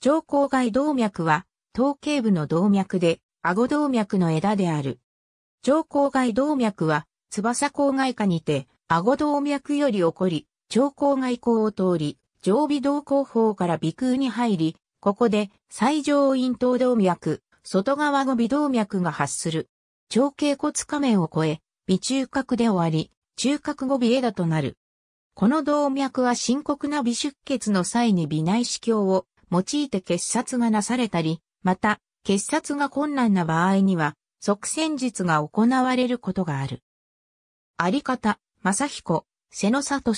上口外動脈は、頭頸部の動脈で、顎動脈の枝である。上口外動脈は、翼口外下にて、顎動脈より起こり、上口外口を通り、上尾動後方から鼻腔に入り、ここで、最上咽頭動脈、外側後尾動脈が発する。長頸骨下面を越え、微中核で終わり、中核後尾枝となる。この動脈は深刻な微出血の際に微内視鏡を用いて決殺がなされたり、また、決殺が困難な場合には、即戦術が行われることがある。あり方、正彦、瀬野聡、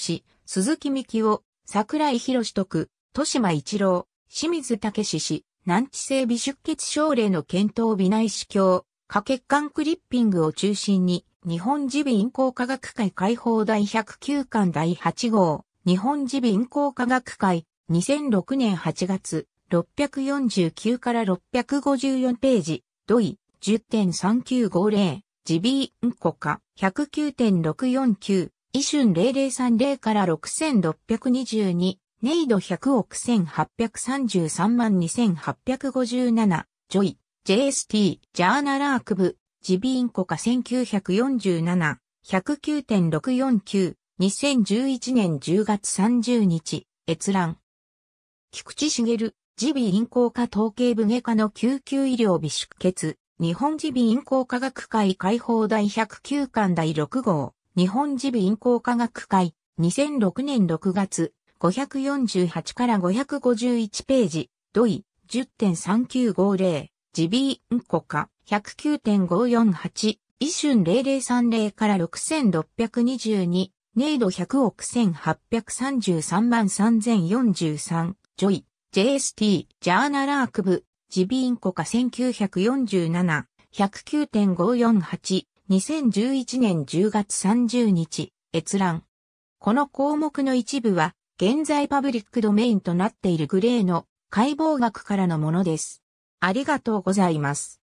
鈴木幹を、桜井博徳、豊島一郎、清水武史氏、難治性微出血症例の検討微内視鏡、下血管クリッピングを中心に、日本耳鼻咽喉科学会解放第109巻第8号、日本耳鼻咽喉科学会2006年8月、649から654ページ、土井、10.3950、ジビーンコカ、109.649、イシュン0030から6622、ネイド100億1833万2857、ジョイ、JST、ジャーナラーク部、ジビーンコカ1947、109.649、2011年10月30日、閲覧。菊池茂、耳鼻咽喉科統計部外科の救急医療美出血、日本耳鼻咽喉科学会解放第109巻第6号、日本耳鼻咽喉科学会、2006年6月、548から551ページ、土井、10.3950、耳鼻咽喉科、109.548、一春0030から6622、ネイド100億1833万3043、ジョイ、JST、ジャーナラーク部、ジビインコカ1947、109.548、2011年10月30日、閲覧。この項目の一部は、現在パブリックドメインとなっているグレーの解剖学からのものです。ありがとうございます。